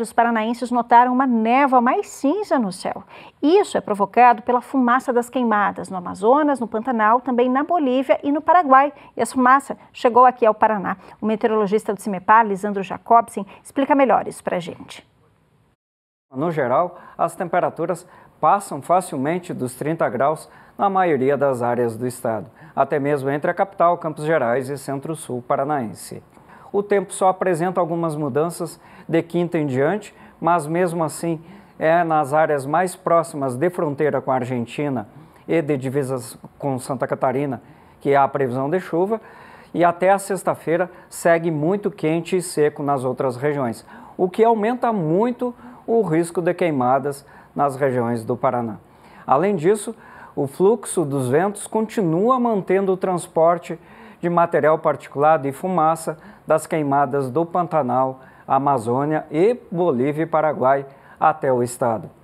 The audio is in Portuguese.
Os paranaenses notaram uma névoa mais cinza no céu. Isso é provocado pela fumaça das queimadas no Amazonas, no Pantanal, também na Bolívia e no Paraguai. E essa fumaça chegou aqui ao Paraná. O meteorologista do CIMEPAR, Lisandro Jacobsen, explica melhor isso para a gente. No geral, as temperaturas passam facilmente dos 30 graus na maioria das áreas do estado, até mesmo entre a capital, Campos Gerais e Centro-Sul paranaense. O tempo só apresenta algumas mudanças de quinta em diante, mas mesmo assim é nas áreas mais próximas de fronteira com a Argentina e de divisas com Santa Catarina que há a previsão de chuva. E até a sexta-feira segue muito quente e seco nas outras regiões, o que aumenta muito o risco de queimadas nas regiões do Paraná. Além disso, o fluxo dos ventos continua mantendo o transporte de material particulado e fumaça das queimadas do Pantanal, Amazônia e Bolívia e Paraguai até o estado.